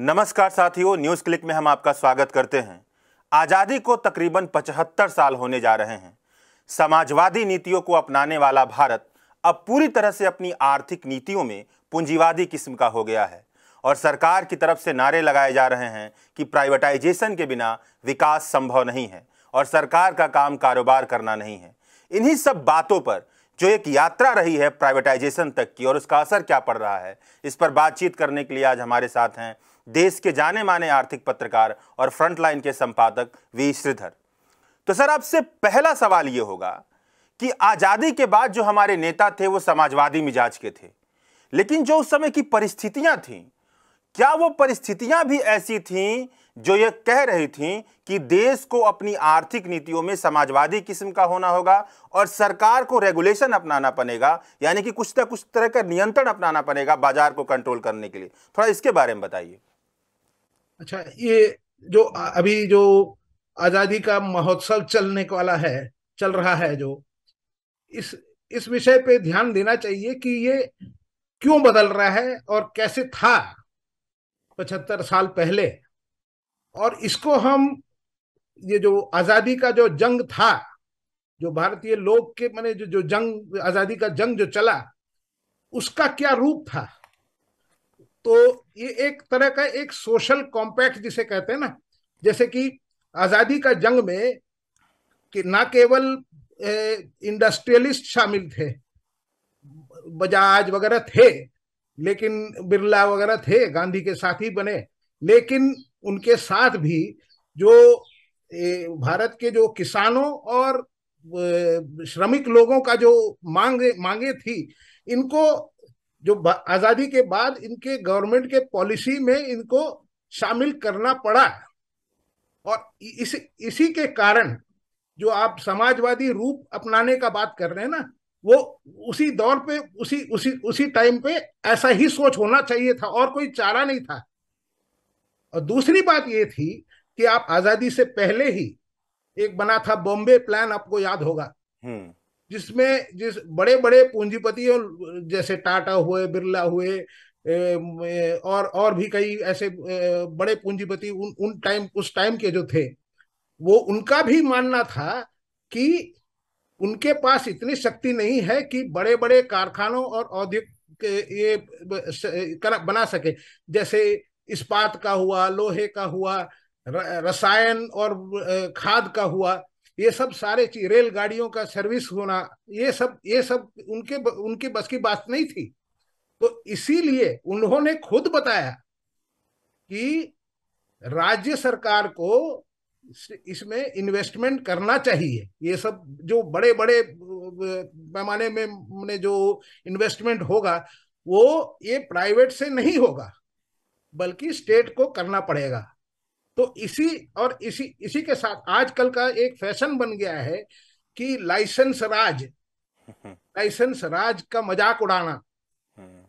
नमस्कार साथियों news click में हम आपका स्वागत करते हैं आज़ादी को तकरीबन पचहत्तर साल होने जा रहे हैं समाजवादी नीतियों को अपनाने वाला भारत अब पूरी तरह से अपनी आर्थिक नीतियों में पूंजीवादी किस्म का हो गया है और सरकार की तरफ से नारे लगाए जा रहे हैं कि प्राइवेटाइजेशन के बिना विकास संभव नहीं है और सरकार का काम कारोबार करना नहीं है इन्हीं सब बातों पर जो एक यात्रा रही है प्राइवेटाइजेशन तक की और उसका असर क्या पड़ रहा है इस पर बातचीत करने के लिए आज हमारे साथ हैं देश के जाने माने आर्थिक पत्रकार और फ्रंटलाइन के संपादक वी श्रीधर तो सर आपसे पहला सवाल ये होगा कि आज़ादी के बाद जो हमारे नेता थे वो समाजवादी मिजाज के थे लेकिन जो उस समय की परिस्थितियां थी क्या वो परिस्थितियां भी ऐसी थीं जो ये कह रही थीं कि देश को अपनी आर्थिक नीतियों में समाजवादी किस्म का होना होगा और सरकार को रेगुलेशन अपनाना पड़ेगा यानी कि कुछ ना कुछ तरह का नियंत्रण अपनाना पड़ेगा बाजार को कंट्रोल करने के लिए थोड़ा इसके बारे में बताइए अच्छा ये जो अभी जो आजादी का महोत्सव चलने वाला है चल रहा है जो इस इस विषय पे ध्यान देना चाहिए कि ये क्यों बदल रहा है और कैसे था पचहत्तर साल पहले और इसको हम ये जो आजादी का जो जंग था जो भारतीय लोग के मैंने जो जो जंग आजादी का जंग जो चला उसका क्या रूप था तो ये एक तरह का एक सोशल कॉम्पैक्ट जिसे कहते हैं ना जैसे कि आजादी का जंग में कि ना केवल इंडस्ट्रियलिस्ट शामिल थे बजाज वगैरह थे लेकिन बिरला वगैरह थे गांधी के साथ ही बने लेकिन उनके साथ भी जो भारत के जो किसानों और श्रमिक लोगों का जो मांग मांगे थी इनको जो आजादी के बाद इनके गवर्नमेंट के पॉलिसी में इनको शामिल करना पड़ा और इस इसी के कारण जो आप समाजवादी रूप अपनाने का बात कर रहे हैं ना वो उसी दौर पे उसी उसी उसी टाइम पे ऐसा ही सोच होना चाहिए था और कोई चारा नहीं था और दूसरी बात ये थी कि आप आजादी से पहले ही एक बना था बॉम्बे प्लान आपको याद होगा हम्म। जिसमें जिस बड़े बड़े पूंजीपतियों जैसे टाटा हुए बिरला हुए और और भी कई ऐसे बड़े पूंजीपति उन उन टाइम उस टाइम के जो थे वो उनका भी मानना था कि उनके पास इतनी शक्ति नहीं है कि बड़े बड़े कारखानों और औद्योगिक ये बना सके जैसे इस्पात का हुआ लोहे का हुआ रसायन और खाद का हुआ ये सब सारे चीज रेलगाड़ियों का सर्विस होना ये सब ये सब उनके उनके बस की बात नहीं थी तो इसीलिए उन्होंने खुद बताया कि राज्य सरकार को इसमें इन्वेस्टमेंट करना चाहिए ये सब जो बड़े बड़े पैमाने में जो इन्वेस्टमेंट होगा वो ये प्राइवेट से नहीं होगा बल्कि स्टेट को करना पड़ेगा तो इसी और इसी इसी के साथ आजकल का एक फैशन बन गया है कि लाइसेंस राज लाइसेंस राज का मजाक उड़ाना हम्म।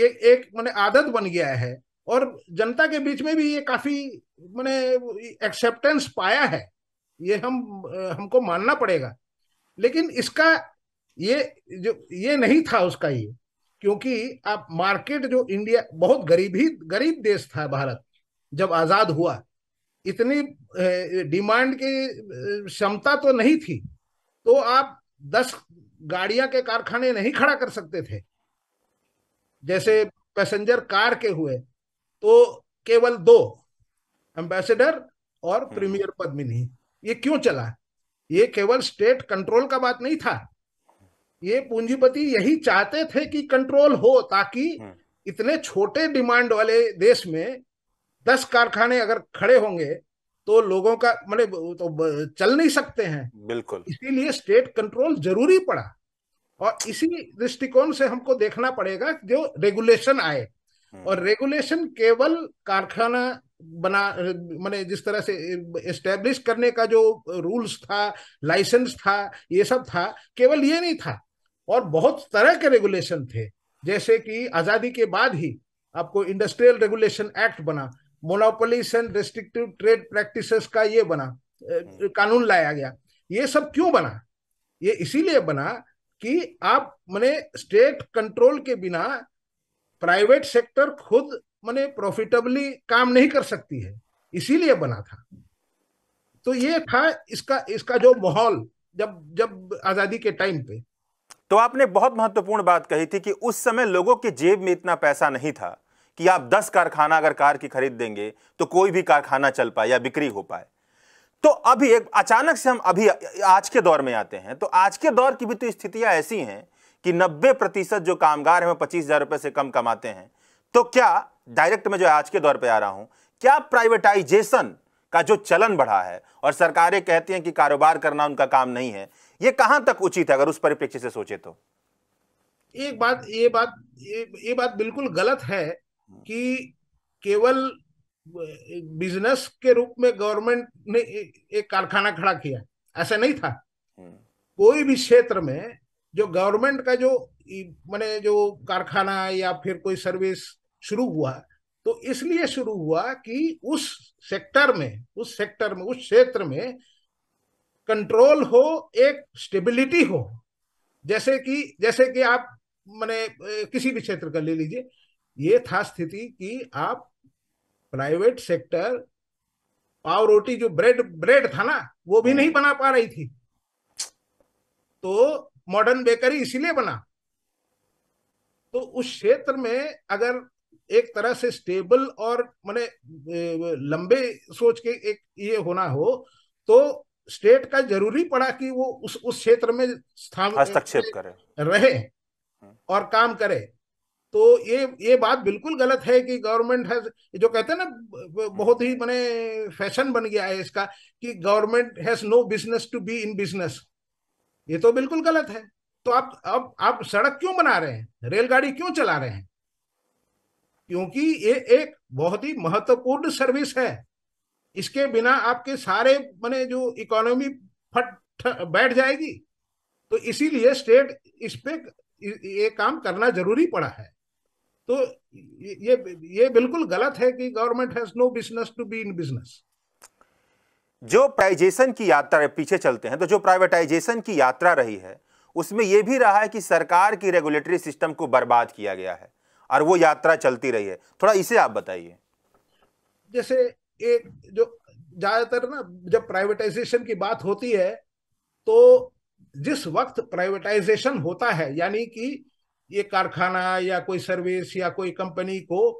ये एक मैंने आदत बन गया है और जनता के बीच में भी ये काफी मैंने एक्सेप्टेंस पाया है ये हम हमको मानना पड़ेगा लेकिन इसका ये जो ये नहीं था उसका ये क्योंकि आप मार्केट जो इंडिया बहुत गरीब ही गरीब देश था भारत जब आजाद हुआ इतनी डिमांड की क्षमता तो नहीं थी तो आप दस गाड़िया के कारखाने नहीं खड़ा कर सकते थे जैसे पैसेंजर कार के हुए तो केवल दो एम्बेसडर और हम्म। प्रीमियर पद्मिनी ये क्यों चला ये केवल स्टेट कंट्रोल का बात नहीं था ये पूंजीपति यही चाहते थे कि कंट्रोल हो ताकि हम्म। इतने छोटे डिमांड वाले देश में दस कारखाने अगर खड़े होंगे तो लोगों का मतलब तो चल नहीं सकते हैं बिल्कुल इसीलिए स्टेट कंट्रोल जरूरी पड़ा और इसी दृष्टिकोण से हमको देखना पड़ेगा जो रेगुलेशन आए हम्म। और रेगुलेशन केवल कारखाना बना मैंने जिस तरह से एस्टेब्लिश करने का जो रूल्स था लाइसेंस था ये सब था केवल ये नहीं था और बहुत तरह के रेगुलेशन थे जैसे कि आजादी के बाद ही आपको इंडस्ट्रियल रेगुलेशन एक्ट बना monopolies and restrictive trade practice का ये बना हम्म। कानून लाया गया ये सब क्यों बना ये इसीलिए बना कि आप मैंने स्टेट कंट्रोल के बिना प्राइवेट सेक्टर खुद मैंने प्रॉफिटेबली काम नहीं कर सकती है इसीलिए बना था तो ये था इसका इसका जो माहौल जब जब आजादी के टाइम पे तो आपने बहुत महत्वपूर्ण बात कही थी कि उस समय लोगों के जेब में इतना पैसा नहीं था कि आप 10 कारखाना अगर कार की खरीद देंगे तो कोई भी कारखाना चल पाए या बिक्री हो पाए तो अभी एक अचानक से हम अभी आज के दौर में आते हैं तो आज के दौर की भी तो स्थितियां ऐसी हैं कि 90 प्रतिशत जो कामगार हैं वो पच्चीस हजार रुपए से कम कमाते हैं तो क्या डायरेक्ट में जो आज के दौर पर आ रहा हूं क्या प्राइवेटाइजेशन का जो चलन बढ़ा है और सरकारें कहती हैं कि कारोबार करना उनका काम नहीं है ये कहां तक उचित है अगर उस परिप्रेक्ष्य से सोचे तो एक बात ये बात ये, ये बात बिल्कुल गलत है हाँ। कि केवल बिजनेस के रूप में गवर्नमेंट ने एक कारखाना खड़ा किया ऐसा नहीं था हाँ। कोई भी क्षेत्र में जो गवर्नमेंट का जो मैंने जो कारखाना या फिर कोई सर्विस शुरू हुआ तो इसलिए शुरू हुआ कि उस सेक्टर में उस सेक्टर में उस क्षेत्र में कंट्रोल हो एक स्टेबिलिटी हो जैसे कि जैसे कि आप मैंने किसी भी क्षेत्र का ले लीजिए ये था स्थिति कि आप प्राइवेट सेक्टर पाव रोटी जो ब्रेड ब्रेड था ना वो भी नहीं हाँ। बना पा रही थी तो मॉडर्न बेकरी इसीलिए बना तो उस क्षेत्र में अगर एक तरह से स्टेबल और मैंने लंबे सोच के एक ये होना हो तो स्टेट का जरूरी पड़ा कि वो उस उस क्षेत्र में स्थान हस्तक्षेप करे रहे हाँ। और काम करे तो ये ये बात बिल्कुल गलत है कि गवर्नमेंट हैज जो कहते हैं ना बहुत ही मैंने फैशन बन गया है इसका कि government has no business to be in business ये तो बिल्कुल गलत है तो आप अब आप सड़क क्यों बना रहे हैं रेलगाड़ी क्यों चला रहे हैं क्योंकि ये एक बहुत ही महत्वपूर्ण सर्विस है इसके बिना आपके सारे मैंने जो इकोनॉमी फट बैठ जाएगी तो इसीलिए स्टेट इस पे ये काम करना जरूरी पड़ा है तो ये ये बिल्कुल गलत है कि government has no business to be in business जो प्राइजेशन की यात्रा पीछे चलते हैं तो जो प्राइवेटाइजेशन की यात्रा रही है उसमें यह भी रहा है कि सरकार की रेगुलेटरी सिस्टम को बर्बाद किया गया है और वो यात्रा चलती रही है थोड़ा इसे आप बताइए जैसे एक जो ज्यादातर ना जब प्राइवेटाइजेशन की बात होती है तो जिस वक्त प्राइवेटाइजेशन होता है यानी कि ये कारखाना या कोई सर्विस या कोई कंपनी को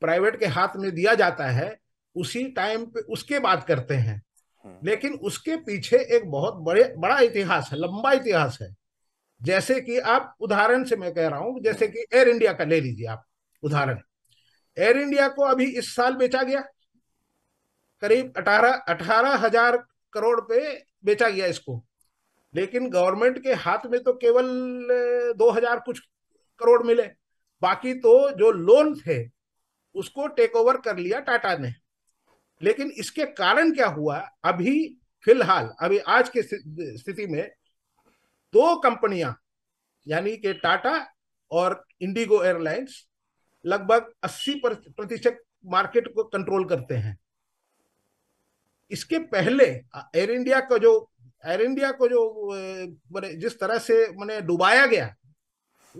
प्राइवेट के हाथ में दिया जाता है उसी टाइम पे उसके बात करते हैं हम्म। लेकिन उसके पीछे एक बहुत बड़े बड़ा इतिहास है लंबा इतिहास है जैसे कि आप उदाहरण से मैं कह रहा हूं जैसे कि एयर इंडिया का ले लीजिए आप उदाहरण एयर इंडिया को अभी इस साल बेचा गया करीब अठारह अठारह हजार करोड़ पे बेचा गया इसको लेकिन गवर्नमेंट के हाथ में तो केवल दो हजार कुछ करोड़ मिले बाकी तो जो लोन थे उसको टेक ओवर कर लिया टाटा ने लेकिन इसके कारण क्या हुआ अभी फिलहाल अभी आज के स्थिति में दो कंपनियां यानी कि टाटा और इंडिगो एयरलाइंस लगभग 80 प्रतिशत मार्केट को कंट्रोल करते हैं इसके पहले एयर इंडिया का जो एयर इंडिया को जो मैंने जिस तरह से मैंने डुबाया गया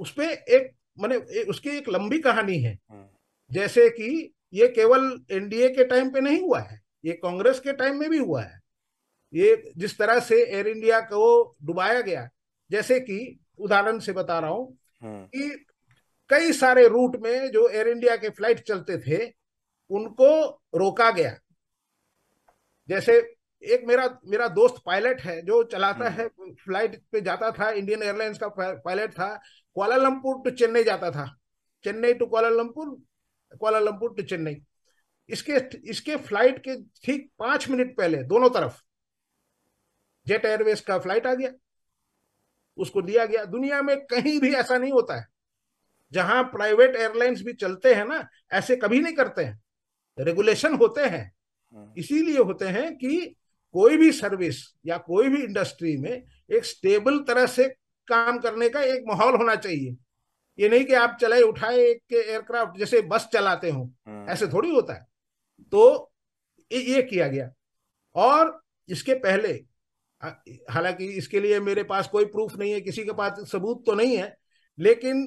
उसपे एक मैंने उसकी एक लंबी कहानी है हाँ। जैसे कि ये केवल एनडीए के टाइम पे नहीं हुआ है ये कांग्रेस के टाइम में भी हुआ है ये जिस तरह से एयर इंडिया को डुबाया गया जैसे कि उदाहरण से बता रहा हूं हाँ। कि कई सारे रूट में जो एयर इंडिया के फ्लाइट चलते थे उनको रोका गया जैसे एक मेरा मेरा दोस्त पायलट है जो चलाता हम्म। है फ्लाइट पे जाता था इंडियन एयरलाइंस का पायलट था कोलालमपुर टू चेन्नई जाता था Chennai to Kuala Lumpur Kuala Lumpur to Chennai इसके इसके फ्लाइट के ठीक पांच मिनट पहले दोनों तरफ जेट एयरवेज का फ्लाइट आ गया उसको दिया गया दुनिया में कहीं भी ऐसा नहीं होता है जहां प्राइवेट एयरलाइंस भी चलते हैं ना ऐसे कभी नहीं करते हैं रेगुलेशन होते हैं हम्म। इसीलिए होते हैं कि कोई भी सर्विस या कोई भी इंडस्ट्री में एक स्टेबल तरह से काम करने का एक माहौल होना चाहिए ये नहीं कि आप चलाए उठाए एक एयरक्राफ्ट जैसे बस चलाते हो हाँ। ऐसे थोड़ी होता है तो ये किया गया और इसके पहले हालांकि इसके लिए मेरे पास कोई प्रूफ नहीं है किसी के पास सबूत तो नहीं है लेकिन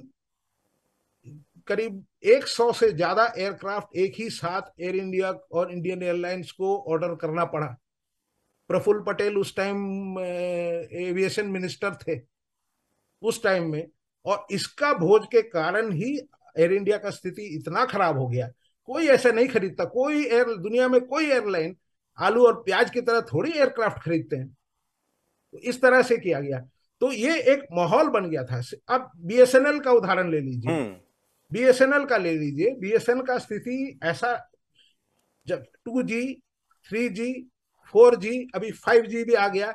करीब 100 से ज्यादा एयरक्राफ्ट एक ही साथ एयर इंडिया और इंडियन एयरलाइंस को ऑर्डर करना पड़ा प्रफुल्ल पटेल उस टाइम एविएशन मिनिस्टर थे उस टाइम में और इसका भोज के कारण ही एयर इंडिया का स्थिति इतना खराब हो गया कोई ऐसे नहीं खरीदता कोई एयर दुनिया में कोई एयरलाइन आलू और प्याज की तरह थोड़ी एयरक्राफ्ट खरीदते हैं तो इस तरह से किया गया तो ये एक माहौल बन गया था अब बीएसएनएल का उदाहरण ले लीजिए बीएसएनएल हम्म। का ले लीजिए बीएसएनएल का स्थिति ऐसा जब two G three G four G अभी फाइव जी भी आ गया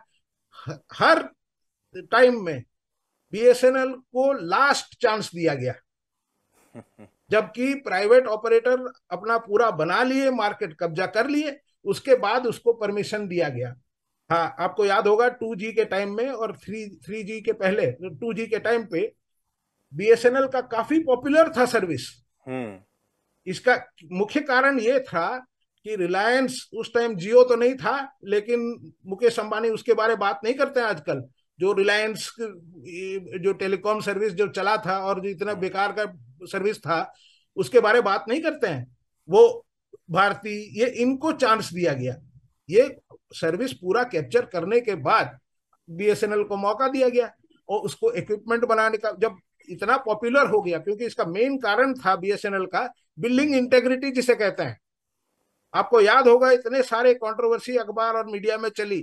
हर टाइम में बीएसएनएल को लास्ट चांस दिया गया जबकि प्राइवेट ऑपरेटर अपना पूरा बना लिए मार्केट कब्जा कर लिए उसके बाद उसको परमिशन दिया गया हाँ आपको याद होगा टू जी के टाइम में और थ्री थ्री जी के पहले टू जी के टाइम पे बीएसएनएल का काफी पॉपुलर था सर्विस हम्म। इसका मुख्य कारण यह था कि रिलायंस उस टाइम जियो तो नहीं था लेकिन मुकेश अंबानी उसके बारे बात नहीं करते हैं आजकल जो रिलायंस जो टेलीकॉम सर्विस जो चला था और जो इतना बेकार का सर्विस था उसके बारे बात नहीं करते हैं वो भारती ये इनको चांस दिया गया ये सर्विस पूरा कैप्चर करने के बाद बीएसएनएल को मौका दिया गया और उसको इक्विपमेंट बनाने का जब इतना पॉपुलर हो गया क्योंकि इसका मेन कारण था बीएसएनएल का बिल्डिंग इंटेग्रिटी जिसे कहते हैं आपको याद होगा इतने सारे कंट्रोवर्सी अखबार और मीडिया में चली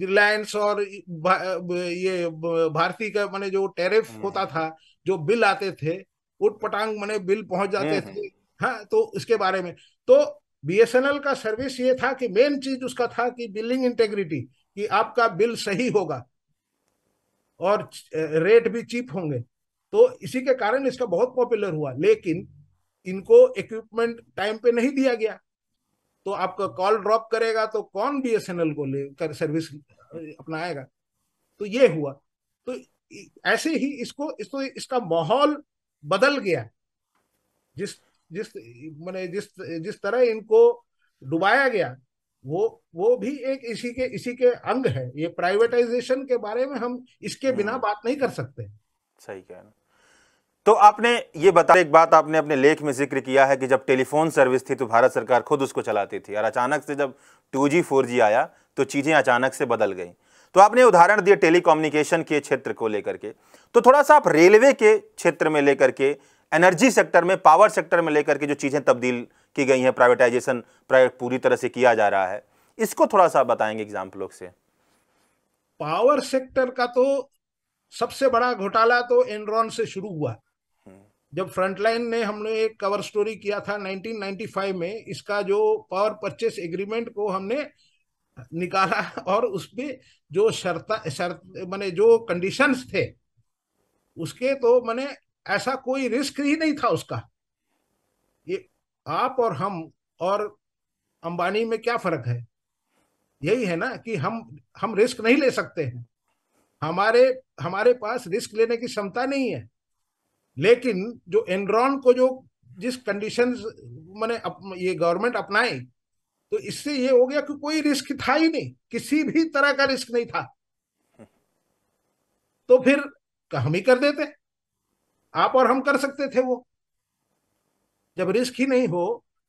रिलायंस और भा, ये भारती का मैंने जो टेरिफ हम्म। होता था जो बिल आते थे उठ पटांग मैंने बिल पहुंच जाते हम्म, थे हम्म। हाँ तो इसके बारे में तो बीएसएनएल का सर्विस ये था कि मेन चीज उसका था कि बिलिंग इंटेग्रिटी कि आपका बिल सही होगा और रेट भी चीप होंगे तो इसी के कारण इसका बहुत पॉपुलर हुआ लेकिन इनको इक्विपमेंट टाइम पे नहीं दिया गया तो आपका कॉल ड्रॉप करेगा तो कौन बी एस एन एल को कर सर्विस अपनाएगा तो ये हुआ तो ऐसे ही इसको इसको तो इसका माहौल बदल गया जिस जिस मैंने जिस जिस तरह इनको डुबाया गया वो वो भी एक इसी के इसी के अंग है ये प्राइवेटाइजेशन के बारे में हम इसके बिना हम्म। बात नहीं कर सकते सही कह रहे तो आपने ये बताया एक बात आपने अपने लेख में जिक्र किया है कि जब टेलीफोन सर्विस थी तो भारत सरकार खुद उसको चलाती थी और अचानक से जब 2G 4G आया तो चीज़ें अचानक से बदल गई तो आपने उदाहरण दिए टेली के क्षेत्र को लेकर के तो थोड़ा सा आप रेलवे के क्षेत्र में लेकर के एनर्जी सेक्टर में पावर सेक्टर में लेकर के जो चीज़ें तब्दील की गई हैं प्राइवेटाइजेशन पूरी तरह से किया जा रहा है इसको थोड़ा सा बताएंगे एग्जाम्पलों से पावर सेक्टर का तो सबसे बड़ा घोटाला तो एनरॉन से शुरू हुआ जब फ्रंटलाइन ने हमने एक कवर स्टोरी किया था 1995 में इसका जो पावर परचेस एग्रीमेंट को हमने निकाला और उसमें जो शर्ता शर्त मैंने जो कंडीशंस थे उसके तो मैंने ऐसा कोई रिस्क ही नहीं था उसका ये आप और हम और अंबानी में क्या फर्क है यही है ना कि हम हम रिस्क नहीं ले सकते हैं हमारे हमारे पास रिस्क लेने की क्षमता नहीं है लेकिन जो एनरॉन को जो जिस कंडीशन मैंने अप, ये गवर्नमेंट अपनाए तो इससे ये हो गया कि कोई रिस्क था ही नहीं किसी भी तरह का रिस्क नहीं था तो फिर हम ही कर देते आप और हम कर सकते थे वो जब रिस्क ही नहीं हो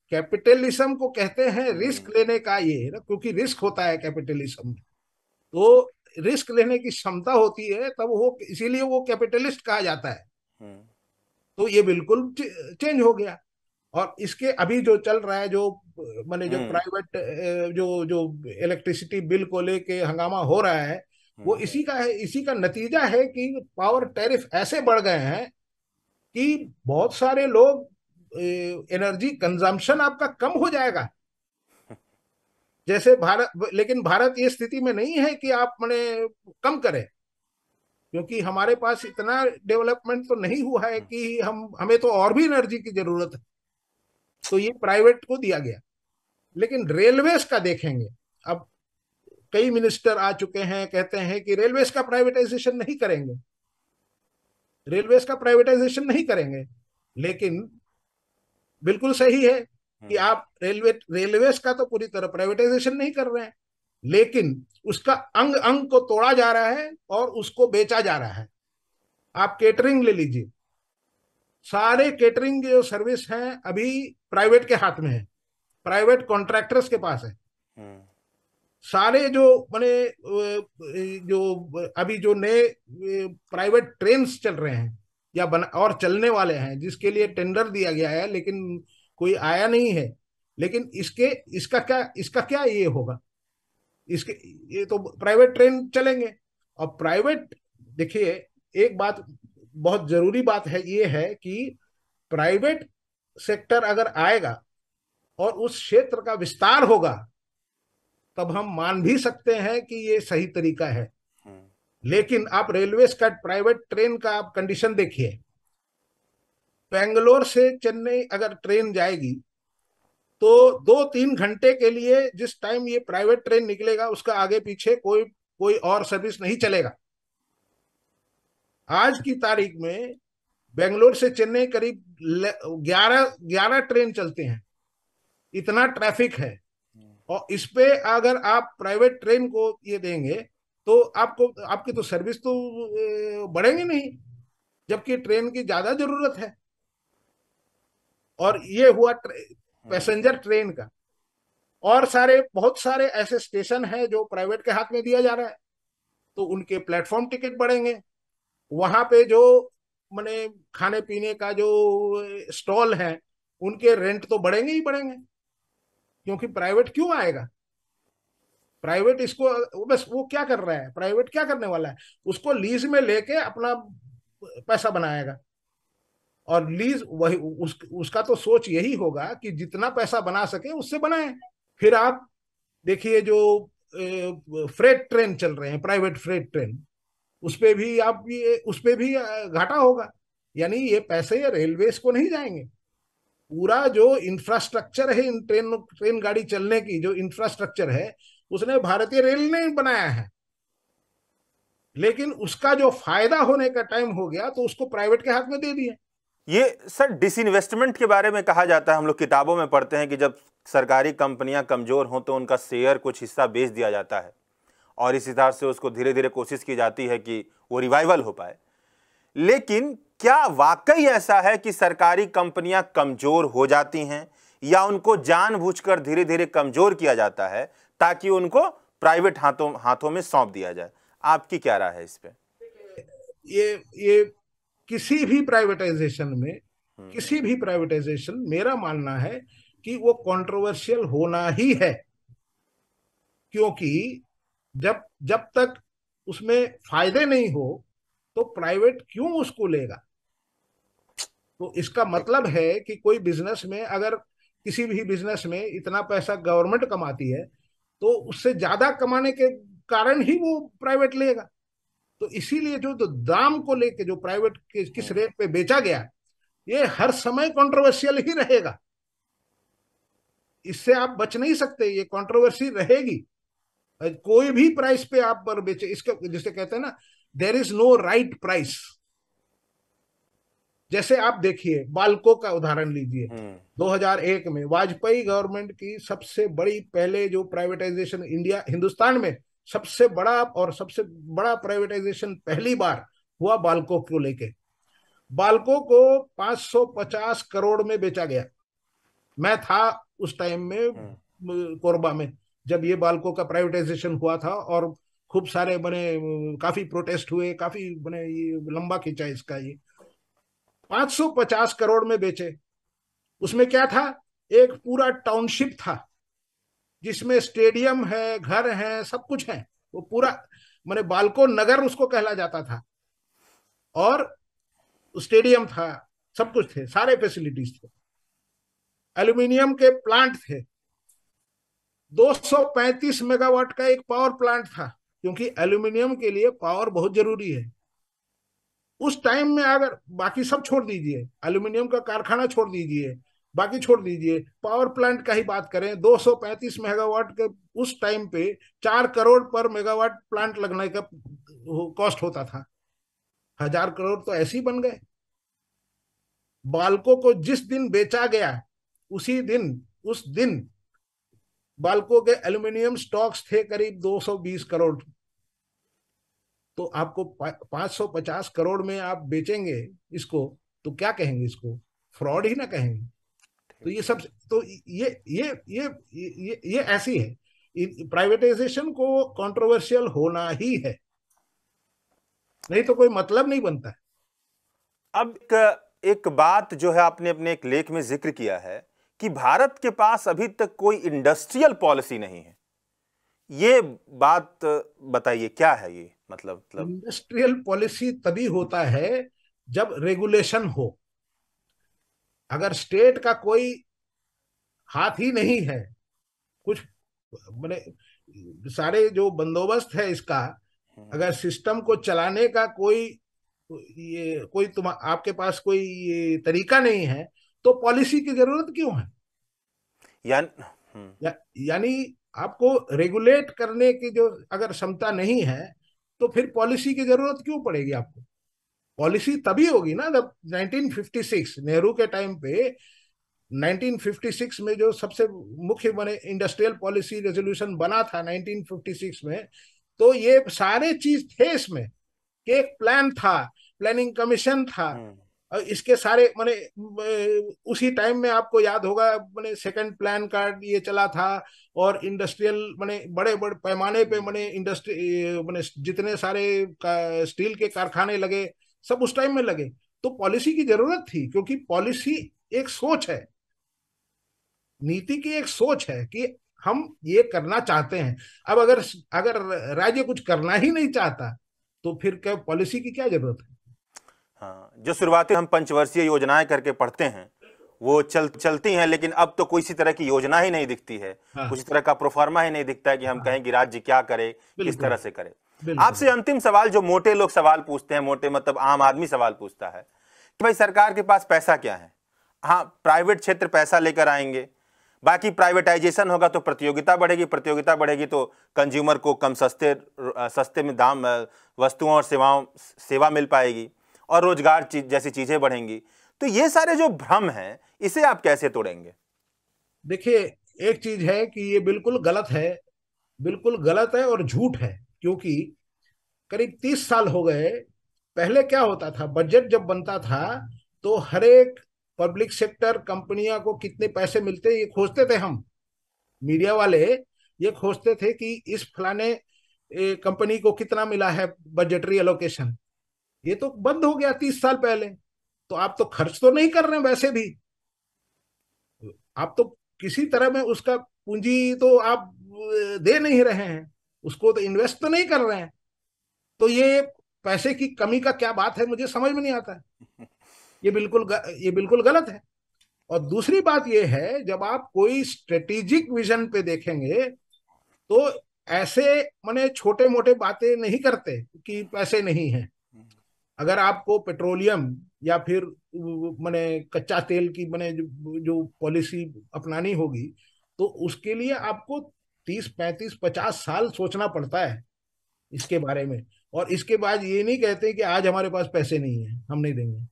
कैपिटलिज्म को कहते हैं रिस्क हम्म। लेने का ये ना क्योंकि रिस्क होता है कैपिटलिज्म में तो रिस्क लेने की क्षमता होती है तब वो इसीलिए वो कैपिटलिस्ट कहा जाता है हम्म। तो ये बिल्कुल चेंज हो गया और इसके अभी जो चल रहा है जो मैंने जो हम्म। प्राइवेट जो जो इलेक्ट्रिसिटी बिल को लेके हंगामा हो रहा है वो हम्म। इसी का है इसी का नतीजा है कि पावर टैरिफ ऐसे बढ़ गए हैं कि बहुत सारे लोग एनर्जी कंजम्पशन आपका कम हो जाएगा जैसे भारत लेकिन भारत ये स्थिति में नहीं है कि आप मैंने कम करें क्योंकि हमारे पास इतना डेवलपमेंट तो नहीं हुआ है कि हम हमें तो और भी एनर्जी की जरूरत है तो ये प्राइवेट को दिया गया लेकिन रेलवेज का देखेंगे अब कई मिनिस्टर आ चुके हैं कहते हैं कि रेलवे का प्राइवेटाइजेशन नहीं करेंगे रेलवे का प्राइवेटाइजेशन नहीं करेंगे लेकिन बिल्कुल सही है कि हम्म। आप रेलवे रेलवे का तो पूरी तरह प्राइवेटाइजेशन नहीं कर रहे हैं लेकिन उसका अंग अंग को तोड़ा जा रहा है और उसको बेचा जा रहा है आप केटरिंग ले लीजिए सारे केटरिंग जो सर्विस हैं अभी प्राइवेट के हाथ में है प्राइवेट कॉन्ट्रैक्टर्स के पास है हम्म। सारे जो मैंने जो अभी जो नए प्राइवेट ट्रेन चल रहे हैं या बन और चलने वाले हैं जिसके लिए टेंडर दिया गया है लेकिन कोई आया नहीं है लेकिन इसके इसका क्या इसका क्या ये होगा इसके ये तो प्राइवेट ट्रेन चलेंगे और प्राइवेट देखिए एक बात बहुत जरूरी बात है ये है कि प्राइवेट सेक्टर अगर आएगा और उस क्षेत्र का विस्तार होगा तब हम मान भी सकते हैं कि ये सही तरीका है हम्म। लेकिन आप रेलवे का प्राइवेट ट्रेन का आप कंडीशन देखिए बेंगलोर से चेन्नई अगर ट्रेन जाएगी तो दो तीन घंटे के लिए जिस टाइम ये प्राइवेट ट्रेन निकलेगा उसका आगे पीछे कोई कोई और सर्विस नहीं चलेगा आज की तारीख में बेंगलोर से चेन्नई करीब ग्यारह ग्यारह ट्रेन चलते हैं इतना ट्रैफिक है और इस पे अगर आप प्राइवेट ट्रेन को ये देंगे तो आपको आपकी तो सर्विस तो बढ़ेंगे नहीं जबकि ट्रेन की ज्यादा जरूरत है और ये हुआ पैसेंजर ट्रेन का और सारे बहुत सारे ऐसे स्टेशन है जो प्राइवेट के हाथ में दिया जा रहा है तो उनके प्लेटफॉर्म टिकट बढ़ेंगे वहां पे जो मैंने खाने पीने का जो स्टॉल है उनके रेंट तो बढ़ेंगे ही बढ़ेंगे क्योंकि प्राइवेट क्यों आएगा प्राइवेट इसको बस वो क्या कर रहा है प्राइवेट क्या करने वाला है उसको लीज में लेके अपना पैसा बनाएगा और लीज वही उस, उसका तो सोच यही होगा कि जितना पैसा बना सके उससे बनाए फिर आप देखिए जो फ्रेट ट्रेन चल रहे हैं प्राइवेट फ्रेट ट्रेन उस पर भी आप ये उस पर भी घाटा होगा यानी ये पैसे रेलवे को नहीं जाएंगे पूरा जो इंफ्रास्ट्रक्चर है इन ट्रेन ट्रेन गाड़ी चलने की जो इंफ्रास्ट्रक्चर है उसने भारतीय रेल ने बनाया है लेकिन उसका जो फायदा होने का टाइम हो गया तो उसको प्राइवेट के हाथ में दे दिया ये सर डिसइन्वेस्टमेंट के बारे में कहा जाता है हम लोग किताबों में पढ़ते हैं कि जब सरकारी कंपनियां कमज़ोर हों तो उनका शेयर कुछ हिस्सा बेच दिया जाता है और इस हिसाब से उसको धीरे धीरे कोशिश की जाती है कि वो रिवाइवल हो पाए लेकिन क्या वाकई ऐसा है कि सरकारी कंपनियां कमज़ोर हो जाती हैं या उनको जानबूझकर धीरे धीरे कमज़ोर किया जाता है ताकि उनको प्राइवेट हाथों हाथों में सौंप दिया जाए आपकी क्या राय है इस पर ये ये किसी भी प्राइवेटाइजेशन में हम्म। किसी भी प्राइवेटाइजेशन मेरा मानना है कि वो कंट्रोवर्शियल होना ही है क्योंकि जब जब तक उसमें फायदे नहीं हो तो प्राइवेट क्यों उसको लेगा तो इसका मतलब है कि कोई बिजनेस में अगर किसी भी बिजनेस में इतना पैसा गवर्नमेंट कमाती है तो उससे ज्यादा कमाने के कारण ही वो प्राइवेट लेगा तो इसीलिए जो तो दाम को लेके जो प्राइवेट किस रेट हाँ। पे बेचा गया ये हर समय कंट्रोवर्शियल ही रहेगा इससे आप बच नहीं सकते ये कंट्रोवर्सी रहेगी कोई भी प्राइस पे आप पर बेचे इसके जिसे कहते हैं ना there is no right price जैसे आप देखिए बालको का उदाहरण लीजिए 2001 हम्म। में वाजपेयी गवर्नमेंट की सबसे बड़ी पहले जो प्राइवेटाइजेशन इंडिया हिंदुस्तान में सबसे बड़ा और सबसे बड़ा प्राइवेटाइजेशन पहली बार हुआ बालकों को लेके बालकों को 550 करोड़ में बेचा गया मैं था उस टाइम में हाँ। कोरबा में जब ये बालकों का प्राइवेटाइजेशन हुआ था और खूब सारे बने काफी प्रोटेस्ट हुए काफी बने ये लंबा खींचा इसका ये 550 करोड़ में बेचे उसमें क्या था एक पूरा टाउनशिप था जिसमें स्टेडियम है घर है सब कुछ है वो पूरा मैंने बालको नगर उसको कहला जाता था और स्टेडियम था सब कुछ थे सारे फैसिलिटीज थे एल्यूमिनियम के प्लांट थे 235 मेगावाट का एक पावर प्लांट था क्योंकि एल्यूमिनियम के लिए पावर बहुत जरूरी है उस टाइम में अगर बाकी सब छोड़ दीजिए एल्यूमिनियम का कारखाना छोड़ दीजिए बाकी छोड़ दीजिए पावर प्लांट का ही बात करें 235 मेगावाट के उस टाइम पे चार करोड़ पर मेगावाट प्लांट लगने का कॉस्ट होता था हजार करोड़ तो ऐसे ही बन गए बालकों को जिस दिन बेचा गया उसी दिन उस दिन बालकों के एल्यूमिनियम स्टॉक्स थे करीब 220 करोड़ तो आपको पांच पचास करोड़ में आप बेचेंगे इसको तो क्या कहेंगे इसको फ्रॉड ही ना कहेंगे तो ये सब तो ये ये ये ये, ये ऐसी है प्राइवेटाइजेशन को कंट्रोवर्शियल होना ही है नहीं तो कोई मतलब नहीं बनता है अब एक, एक बात जो है आपने अपने एक लेख में जिक्र किया है कि भारत के पास अभी तक कोई इंडस्ट्रियल पॉलिसी नहीं है ये बात बताइए क्या है ये मतलब मतलब इंडस्ट्रियल पॉलिसी तभी होता है जब रेगुलेशन हो अगर स्टेट का कोई हाथ ही नहीं है कुछ मैंने सारे जो बंदोबस्त है इसका हम्म। अगर सिस्टम को चलाने का कोई ये कोई तुम आपके पास कोई ये तरीका नहीं है तो पॉलिसी की जरूरत क्यों है यान, या, यानी आपको रेगुलेट करने की जो अगर क्षमता नहीं है तो फिर पॉलिसी की जरूरत क्यों पड़ेगी आपको पॉलिसी तभी होगी ना जब 1956 नेहरू के टाइम पे 1956 में जो सबसे मुख्य बने इंडस्ट्रियल पॉलिसी रेजोल्यूशन बना था 1956 में तो ये सारे चीज थे इसमें कि एक प्लान था प्लानिंग कमीशन था हम्म। और इसके सारे मैंने उसी टाइम में आपको याद होगा मैंने सेकंड प्लान कार्ड ये चला था और इंडस्ट्रियल मैंने बड़े बड़े पैमाने पे मैंने इंडस्ट्री मैंने जितने सारे स्टील के कारखाने लगे सब उस टाइम में लगे तो पॉलिसी की जरूरत थी क्योंकि पॉलिसी एक सोच है नीति की एक सोच है कि हम ये करना चाहते हैं अब अगर अगर राज्य कुछ करना ही नहीं चाहता तो फिर क्या पॉलिसी की क्या जरूरत है हाँ जो शुरुआती हम पंचवर्षीय योजनाएं करके पढ़ते हैं वो चल चलती हैं लेकिन अब तो कोई इसी तरह की योजना ही नहीं दिखती है हाँ। कुछ तरह का प्रोफार्मा ही नहीं दिखता है कि हम हाँ। कहें कि राज्य क्या करे किस तरह से करे आपसे अंतिम सवाल जो मोटे लोग सवाल पूछते हैं मोटे मतलब आम आदमी सवाल पूछता है कि भाई सरकार के पास पैसा क्या है हाँ प्राइवेट क्षेत्र पैसा लेकर आएंगे बाकी प्राइवेटाइजेशन होगा तो प्रतियोगिता बढ़ेगी प्रतियोगिता बढ़ेगी तो कंज्यूमर को कम सस्ते सस्ते में दाम वस्तुओं और सेवाओं सेवा मिल पाएगी और रोजगार चीज जैसी चीज़ें बढ़ेंगी तो ये सारे जो भ्रम हैं इसे आप कैसे तोड़ेंगे देखिए एक चीज है कि ये बिल्कुल गलत है बिल्कुल गलत है और झूठ है क्योंकि करीब तीस साल हो गए पहले क्या होता था बजट जब बनता था तो हर एक पब्लिक सेक्टर कंपनियां को कितने पैसे मिलते ये खोजते थे हम मीडिया वाले ये खोजते थे कि इस फलाने कंपनी को कितना मिला है बजटरी एलोकेशन ये तो बंद हो गया तीस साल पहले तो आप तो खर्च तो नहीं कर रहे वैसे भी आप तो किसी तरह में उसका पूंजी तो आप दे नहीं रहे हैं उसको तो इन्वेस्ट तो नहीं कर रहे हैं तो ये पैसे की कमी का क्या बात है मुझे समझ में नहीं आता है ये बिल्कुल ये बिल्कुल गलत है और दूसरी बात यह है जब आप कोई स्ट्रेटेजिक विजन पे देखेंगे तो ऐसे मैंने छोटे मोटे बातें नहीं करते कि पैसे नहीं है अगर आपको पेट्रोलियम या फिर मैंने कच्चा तेल की मैंने जो, जो पॉलिसी अपनानी होगी तो उसके लिए आपको तीस पैंतीस पचास साल सोचना पड़ता है इसके बारे में और इसके बाद ये नहीं कहते कि आज हमारे पास पैसे नहीं है हम नहीं देंगे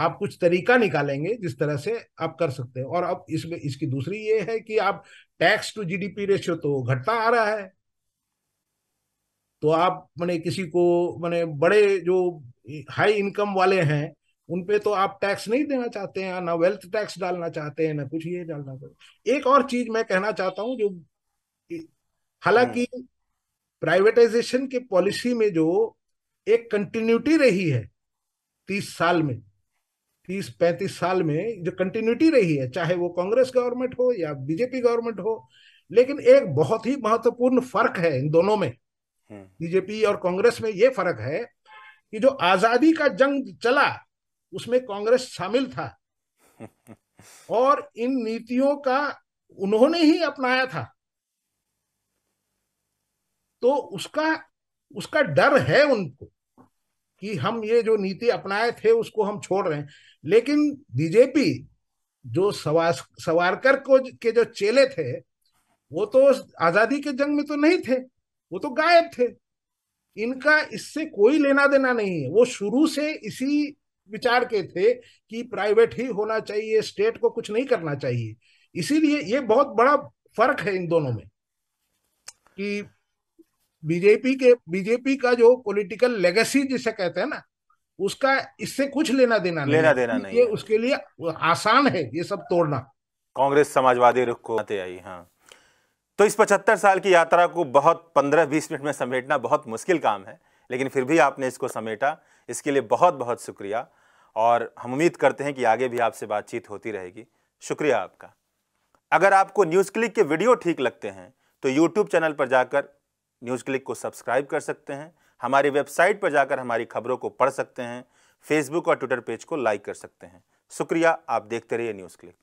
आप कुछ तरीका निकालेंगे जिस तरह से आप कर सकते हैं और अब इसमें इसकी दूसरी ये है कि आप टैक्स टू जीडीपी रेशियो तो घटता आ रहा है तो आप मैंने किसी को मैंने बड़े जो हाई इनकम वाले हैं उनपे तो आप टैक्स नहीं देना चाहते हैं ना वेल्थ टैक्स डालना चाहते हैं ना कुछ ये डालना चाहते एक और चीज मैं कहना चाहता हूँ जो हालांकि प्राइवेटाइजेशन हम्म। के पॉलिसी में जो एक कंटिन्यूटी रही है तीस साल में तीस पैंतीस साल में जो कंटिन्यूटी रही है चाहे वो कांग्रेस गवर्नमेंट हो या बीजेपी गवर्नमेंट हो लेकिन एक बहुत ही महत्वपूर्ण फर्क है इन दोनों में बीजेपी हम्म। और कांग्रेस में ये फर्क है कि जो आजादी का जंग चला उसमें कांग्रेस शामिल था और इन नीतियों का उन्होंने ही अपनाया था तो उसका उसका डर है उनको कि हम ये जो नीति अपनाए थे उसको हम छोड़ रहे हैं लेकिन बीजेपी जो सवारकर को के जो चेले थे वो तो आजादी के जंग में तो नहीं थे वो तो गायब थे इनका इससे कोई लेना देना नहीं है वो शुरू से इसी विचार के थे कि प्राइवेट ही होना चाहिए स्टेट को कुछ नहीं करना चाहिए इसीलिए ये बहुत बड़ा फर्क है इन दोनों में कि बीजेपी के बीजेपी का जो पॉलिटिकल लेगेसी जिसे कहते हैं ना उसका इससे कुछ लेना देना नहीं लेना देना नहीं ये उसके लिए आसान है ये सब तोड़ना कांग्रेस समाजवादी रुख को आते आई हाँ तो इस पचहत्तर साल की यात्रा को बहुत पंद्रह बीस मिनट में समेटना बहुत मुश्किल काम है लेकिन फिर भी आपने इसको समेटा इसके लिए बहुत बहुत शुक्रिया और हम उम्मीद करते हैं कि आगे भी आपसे बातचीत होती रहेगी शुक्रिया आपका अगर आपको न्यूज़ क्लिक के वीडियो ठीक लगते हैं तो यूट्यूब चैनल पर जाकर न्यूज़ क्लिक को सब्सक्राइब कर सकते हैं हमारी वेबसाइट पर जाकर हमारी खबरों को पढ़ सकते हैं फेसबुक और ट्विटर पेज को लाइक कर सकते हैं शुक्रिया आप देखते रहिए न्यूज़ क्लिक